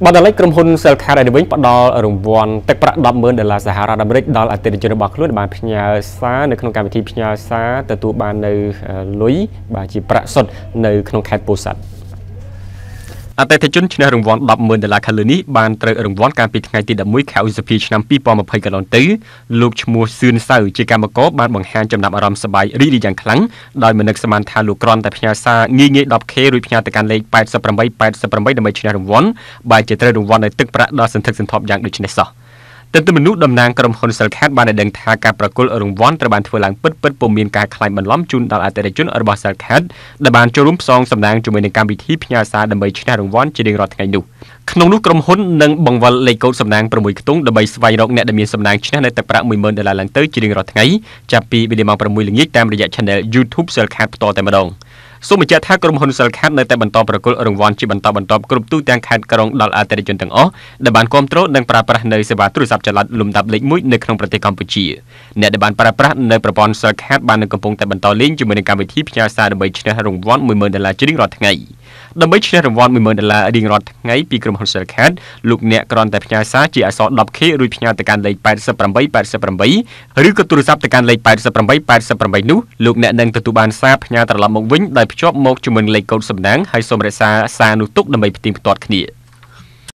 បាទដល់ឡេក្រុមហ៊ុន Celcar ឯវិញផ្ដល់រង្វាន់ទឹកប្រាក់100000ដុល្លារសហរដ្ឋអាមេរិកដល់អតិថិជនរបស់ខ្លួនដែលបានផ្ញើសារនៅក្នុងកម្មវិធីផ្ញើសារទទួលបាននៅលុយបាទជាប្រាក់សុទ្ធនៅក្នុងខេត្តពោធិ៍សាត់អតិថិជនឈ្នះរង្វាន់100,000ដុល្លារខាងលើនេះបានត្រូវរង្វាន់កាលពីថ្ងៃទី11ខែឧសភាឆ្នាំ2020កន្លងទៅលោកឈ្មោះសឿនសៅជាកម្មករបានបង្ហាញចំណាប់អារម្មណ៍សប្បាយរីករាយយ៉ាងខ្លាំងដោយមិននឹកស្មានថាលោកគ្រាន់តែផ្ញើសារងាយងាយ 10K រួចផ្ញើទៅកាន់លេខ8888ដើម្បីឈ្នះរង្វាន់បែរជាត្រូវរង្វាន់នៅទឹកប្រាក់ដ៏សន្ធឹកសន្ធាប់យ៉ាងដូចនេះសោះ។ទន្ទឹមនោះតំណាងក្រុមហ៊ុនសិលខាតបានដឹងថាការប្រគល់រង្វាន់ត្រូវបានធ្វើឡើងពិតពិតពុំមានការក្លែងបន្លំជូនដល់អតិថិជនរបស់សិលខាតដែលបានចូលរួមផ្សងសម្ដែងជាមួយនឹងកម្មវិធីផ្ញើសារដើម្បីឈ្នះរង្វាន់ជារៀងរាល់ថ្ងៃនោះក្នុងនោះក្រុមហ៊ុននឹងបង្វិលលេខកូដសំណាង6ខ្ទង់ដើម្បីស្វែងរកអ្នកដែលមានសំណាងឈ្នះនៅទឹកប្រាក់10000ដុល្លារឡើងទៅជារៀងរាល់ថ្ងៃចាប់ពីវេលាម៉ោង6ល្ងាចតាមរយៈ Channel YouTube Selcat ផ្ទាល់តែម្ដង។សូមបញ្ជាក់ថាក្រុមហ៊ុនសិលខាត់នៅតែបន្តប្រគល់រង្វាន់ជាបន្តបន្ទាប់គ្រប់ទូទាំងខេត្តក្រុងដល់អតិថិជនទាំងអស់ដែលបានគ្រប់គ្រងនិងប្រើប្រាស់នៅសេវាទូរស័ព្ទចល័តលំដាប់លេខ1នៅក្នុងប្រទេសកម្ពុជា អ្នកដែលបានប្រើប្រាស់នៅប្រព័ន្ធសិលខាត់បាននឹងកំពុងតែបន្តលេងជាមួយនឹងកម្មវិធីផ្ញើសារដើម្បីឈ្នះរង្វាន់10000ដុល្លារជារៀងរាល់ថ្ងៃ។ដើម្បីឈ្នះរង្វាន់10000ដុល្លាររៀងរាល់ថ្ងៃពីក្រុមហ៊ុន Silcat លោកអ្នកគ្រាន់តែផ្ញើសារជាអក្សរ 10K រួចផ្ញើទៅកាន់លេខ8888ឬក៏ទូរស័ព្ទទៅកាន់លេខ8888នោះលោកអ្នកនឹងទទួលបានសារផ្ញើត្រឡប់មកវិញដោយភ្ជាប់មកជាមួយលេខកូដសំណាងហើយសូមរក្សាសារនោះទុកដើម្បីផ្ទៀងផ្ទាត់គ្នា។